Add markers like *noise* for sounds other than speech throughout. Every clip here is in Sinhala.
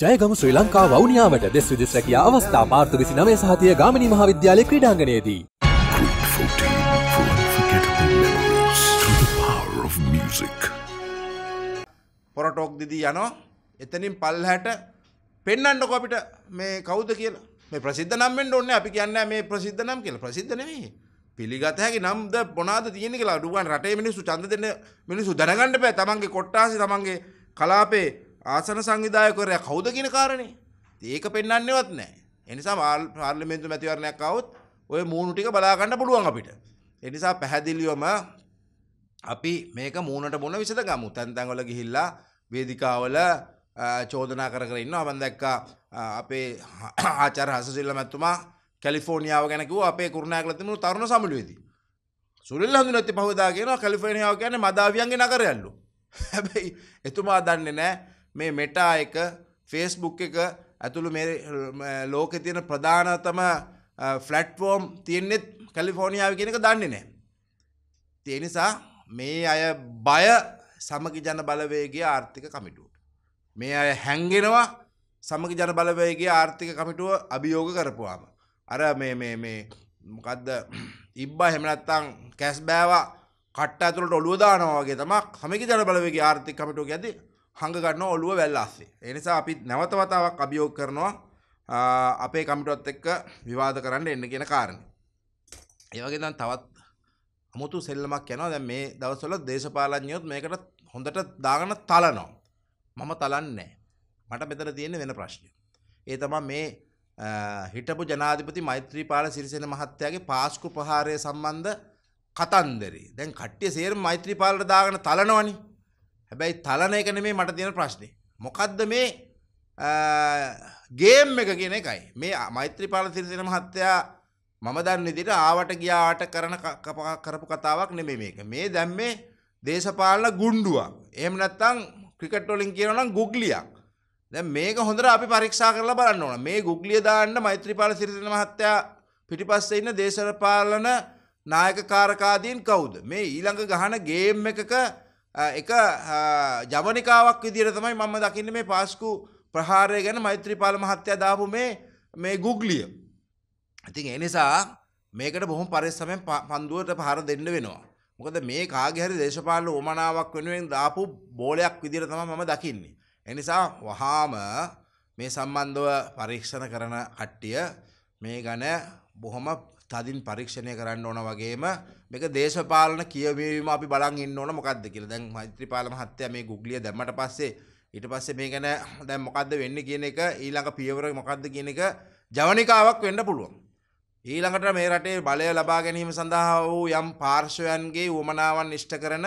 ජයගම ශ්‍රී ලංකා වවුනියාවට දෙස් විදිස් රැකිය අවස්ථා මාර්තු විසි නමේ සහතිය ගාමිණි මහාවිද්‍යාලය ක්‍රඩාගනයේදී. පොරටෝක් දිදී යනෝ එතනින් පල්හැට පෙන්නන්න කොපිට මේ කෞද කියලා මේ ප්‍රසිද්ධ නම්ෙන් ඔන්න අපි කියන්න මේ ප්‍රසිද්ධ නම් කියලා ප්‍රසිද්ධනවේ පිළිගත හැකි නම්ද පොනාද තියෙන කියලා අඩුවන් රටේ මිනිසු චන්ද දෙන්න මිනිසු දැනගන්නඩ පෑ තමන්ගේ කොට්ටාසි තමන්ගේ කලාපේ ආසන සංවිධායකවරයා කවුද කියන කාරණේ. ඒක පෙන්වන්නේවත් නැහැ. ඒ නිසා පාර්ලිමේන්තු මැතිවරණයක් આવොත් ওই මූණු ටික බලා ගන්න පුළුවන් අපිට. ඒ නිසා පැහැදිලිවම අපි මේක මූණට මොන විසඳ ගමු. තැන් තැන්වල ගිහිල්ලා වේදිකාවල චෝදනා කර කර ඉන්නවා. මම දැක්කා අපේ *clears throat* ආචාර්ය හසසිල්ල මැතිතුමා කැලිෆෝනිියාව ගැනකව අපේ කුරුණෑගල තිබුණු තරුණ සමුළුවේදී. සුනිල් හඳුනති පහදා කියනවා කැලිෆෝනිියාව කියන්නේ මදාවියන්ගේ නගරයල්ලු. *laughs* හැබැයි එතුමා දන්නේ නෑ මේ මෙටා එක ෆේස්බුක් එක ඇතුළු මේ ලෝකෙ තියෙන ප්‍රධානතම ෆලට්ෆෝම් තියෙන්නෙත් කලිෆෝනිියාව කියනක දන්නේ නෑ. තියනිසා මේ අය බය සමගි ජන බලවේගේ ආර්ථික කමිටුවට. මේ අය හැංගෙනවා සමගි ජන බලවයගේ ආර්ථික කමිටුව අභියෝග කරපුවාම. අර මොකදද ඉබ්බා හෙමනත්තං කැස් බෑවා කට ඇතුළට ඔළුවදානවාගේ තමක් හමකි ජන බලවගේ ආර්ථික කමිටුව ඇති හඟ ගන්නවා ඔළුව වැල් ආස්සේ. ඒ නිසා අපි නැවත වතාවක් අභියෝග කරනවා අපේ කමිටුවත් එක්ක විවාද කරන්න එන්න කියන කාරණේ. ඒ වගේ දැන් තවත් අමුතු සෙල්ලමක් යනවා. දැන් මේ දවස්වල දේශපාලඥයොත් මේකට හොඳට දාගෙන තලනවා. මම තලන්නේ මට මෙතන තියෙන වෙන ප්‍රශ්නය. ඒ තමයි මේ හිටපු ජනාධිපති මෛත්‍රීපාල සිරිසෙන මහත්තයාගේ පාස්කු ප්‍රහාරය සම්බන්ධ කතන්දරේ. දැන් කට්ටිය සේරම මෛත්‍රීපාලට දාගෙන තලනවනේ. හැබැයි තලන එක නෙමේ මට තියෙන ප්‍රශ්නේ. මොකද්ද මේ ගේම් එක කියන එකයි. මේ මෛත්‍රීපාල සිරිසේන මහත්තයා මම දන්න විදිහට ආවට ගියාට කරන කරපු කතාවක් නෙමෙයි මේක. මේ දැම්මේ දේශපාලන ගුණ්ඩුවක්. එහෙම නැත්නම් ක්‍රිකට් වලින් කියනවා නම් ගුග්ලියක්. දැන් මේක හොඳට අපි පරීක්ෂා කරලා බලන්න ඕන. මේ ගුග්ලිය දාන්න මෛත්‍රීපාල සිරිසේන මහත්තයා පිටිපස්සේ ඉන්න දේශපාලන නායකකාරකාදීන් කවුද? මේ ඊළඟ ගහන ගේම් එකක එක ජවනිකාවක් විදිර තමයි මම දකින්න මේ පාස්කු ප්‍රහාරය ගැන මෛත්‍රීපාල මහත්තය දාපු මේ මේ ගුග්ලිය. ඉතින් එනිසා මේකට බොහොම පරිස්සමෙන් පන්දුවට පහර දෙන්න වෙනවා. මොකද මේ කාගහැරි දේශපාල ඕමනාවක් වෙනුවෙන් දාපු බෝලයක් විදිර තම මම දකින්නේ. එනිසා වහාම මේ සම්බන්ධව පරීක්ෂණ කරන කට්ටිය මේ ගැන බොහොම තදින් පරීක්ෂණය කරන්න ඕන වගේම මේක දේශපාලන කියවීම අපි බලන් ඉන්න ඕන මොකද්ද කියලා. දැන් මෛත්‍රීපාල මහත්තයා මේ ගුග්ලිය දැම්මට පස්සේ ඊට පස්සේ මේ ගැන දැන් මොකද්ද වෙන්නේ කියන එක ඊළඟ පියවර මොකද්ද කියන එක ජවනිකාවක් වෙන්න පුළුවන්. ඊළඟට මේ රටේ බලය ලබා ගැනීම සඳහා වූ යම් පාර්ශවයන්ගේ උවමනාවන් ඉෂ්ට කරන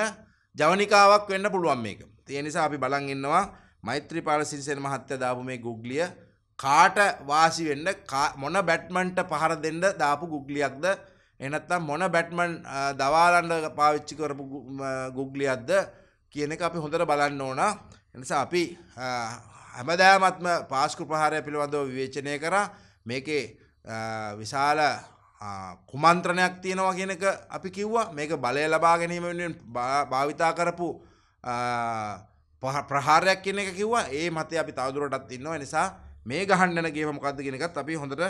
ජවනිකාවක් වෙන්න පුළුවන් මේක. ඒ නිසා අපි බලන් ඉන්නවා මෛත්‍රීපාල සිරිසේන මහත්තයා දාපු මේ ගුග්ලිය කාට වාසි වෙන්න මොන බැට්මන්ට පහර දෙන්න දාපු ගුග්ලියක්ද එනත්තම් මොන බැට්මන් දවාලන්න පාවිච්චි කරපු ගුග්ලියක්ද කියන එක අපි හොඳට බලන්න ඕන එනිසා අපි හැමදෑමත්ම පාස්කු ප්‍රහාරය පිළිබඳව විවේචනය කර මේකේ විශාල කුමන්ත්‍රණයක් තියෙනවා කියනක අපි කිව්වා මේක බලය ලබා ගැනීම වෙනුවෙන් භාවිතා කරපු ප්‍රහාරයක් කියන එක කිව්වා ඒ මතය අපි තවදුරටත් ඉන්නවා නිසා මේ ගහන්නන ගේම මොකක්ද කියන එකත් අපි හොඳට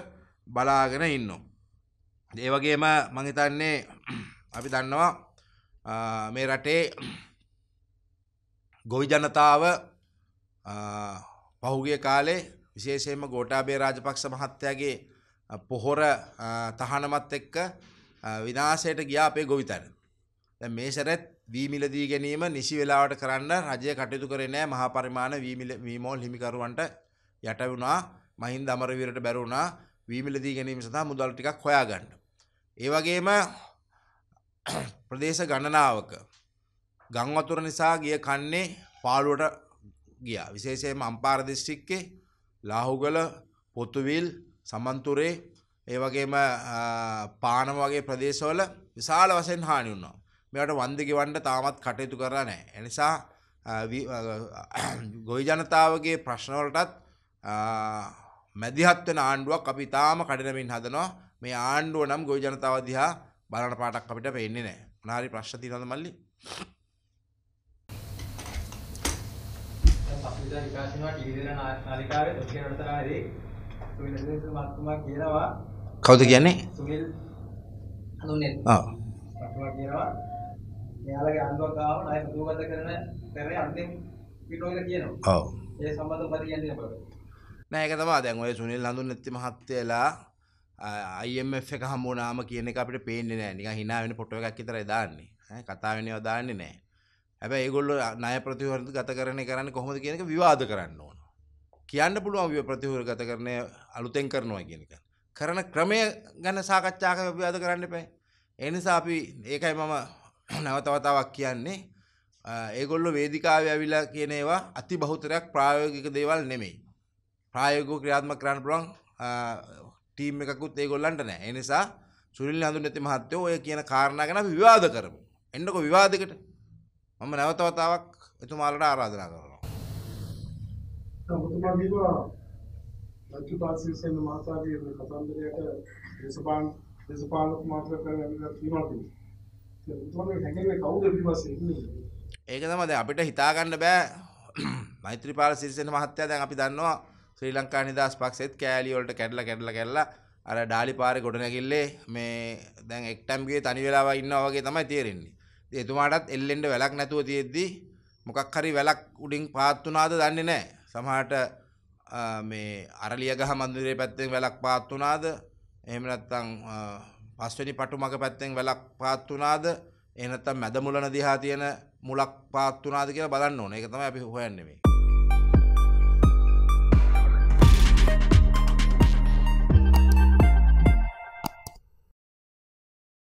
බලාගෙන ඉන්නවා. ඒ වගේම මං හිතන්නේ *clears throat* අපි දන්නවා මේ රටේ *clears throat* ගොවි ජනතාව පහුගිය කාලේ විශේෂයෙන්ම ගෝඨාභය රාජපක්ෂ මහත්තයාගේ පොහොර තහනමත් එක්ක විනාශයට ගියා අපේ ගොවිතැන. දැන් මේ සැරෙත් වීමිලදී ගැනීම නිසි වෙලාවට කරන්න රජය කටයුතු කරේ නැහැ මහා පරිමාණ වීමිල වීමෝල් හිමිකරුවන්ට යට වුණා මහින්ද අමරවීරට බැරුණා වීමිලදී ගැනීම සඳහා මුදල් ටිකක් හොයාගන්න. ඒ වගේම *clears throat* ප්‍රදේශ ගණනාවක ගංවතුර නිසා ගිය කන්නේ පාළුවට ගියා. විශේෂයෙන්ම අම්පාර දිස්ත්‍රික්කේ ලාහුගල පොතුවිල් සමන්තුරේ ඒ වගේම පානම වගේ ප්‍රදේශවල විශාල වශයෙන් හානි වුණා. මෙයාට වන්දි ගෙවන්න තාමත් කටයුතු කරලා නැහැ. එනිසා ගොවි ජනතාවගේ ප්‍රශ්න වලටත් මැදිහත් වෙන ආණ්ඩුවක් අපි තාම කඩනමින් හදනවා මේ ආණ්ඩුව නම් ගොවි ජනතාව දිහා බලන පාටක් අපිට පේන්නේ නැහැ. මොනාරි ප්‍රශ්න තියෙනවද මල්ලි? අපිට විකාශනවා ටීවී දෙන නාලිකාවේ ඔක්කේ රටතරාදී සුනිල් දේශ මහත්මයා කියනවා කවුද කියන්නේ? සුනිල් හඳුන්නේ. ආ. මහත්මයා කියනවා මෙයාලගේ ආණ්ඩුවක් ආවම ණය දුරුගත කරන පෙරේ අන්තිම පිටෝගල කියනවා. ඔව්. ඒ සම්බන්ධව පරිගණනය කරනවා. නෑක තමා දැන් ඔය සුනිල් හඳුන් නැති මහත්තයලා අයිF එක හමුණනාම කියන එක අපට පේන්නේ නෑ නික හිනාවෙන පොට්ට එකක් විතර දාන්නේ කතාවෙනය දාන්නේ නෑ හැබැ ඒගොල්ල නය ප්‍රතිවරද ගත කරන කරන්න කොහොම කියනක විවාද කරන්න ඕන කියන්න පුළුවන් විය ප්‍රතිහර ගත කරනය අලුතෙන් කරනවා කියනක. කරන ක්‍රමය ගැන සාකච්ඡාක ව්‍යාද කරන්න පැයි. එනිසා අපි ඒකයි මම *clears throat* නැවතවතාවක් කියන්නේ ඒගොල්ලො වේදිකාව ඇවිලා කියනේවා අති බහුතරයක් ප්‍රායෝගික දේවල් නෙමෙයි. ප්‍රායෝගිකව ක්‍රියාත්මක කරන්න පුළුවන් ටීම් එකකුත් ඒගොල්ලන්ට නැහැ. ඒ නිසා සුනිල් හඳුන්නති මහත්තයෝ ඔය කියන කාරණා ගැන අපි විවාද කරමු. එන්නකෝ විවාදයකට. මම නැවත වතාවක් එතුමාලට ආරාධනා කරනවා. ඔබතුමා කියවා අත්පාසියෙන් මාතාගේ කතන්දරයට දේශපාලන දේශපාලක මාත්‍ර කරගෙන කියනවා කියලා. ඒක තම දැන් අපිට හිතාගන්න බෑ මෛත්‍රීපාල සිරිසේන මහත්තයා දැන් අපි දන්නවා ශ්‍රී ලංකා නිදහස් පක්ෂෙත් කෑලි වලට කැඩලා කැඩලා කැඩලා අර ඩාලි පාරේ ගොඩනැගිල්ලේ මේ දැන් එක්ටම්ගේ තනි වෙලාව ඉන්නවා වගේ තමයි තේරෙන්නේ. ඉතින් එතුමාටත් එල්ලෙන්න වැලක් නැතුව තියෙද්දි මොකක් හරි වැලක් උඩින් පාත් වුණාද දන්නේ නැහැ. සමහරට මේ අරලියගහ මන්දිරේ පැත්තෙන් වැලක් පාත් වුණාද එහෙම නැත්නම් පස්වෙනි පටුමක පැත්තෙන් වැලක් පාත් වුණාද එහෙ නැත්නම් මැදමුලන දිහා තියෙන මුලක් පාත් වුණාද කියලා බලන්න ඕනේ. ඒක තමයි අපි හොයන්නේ මේ.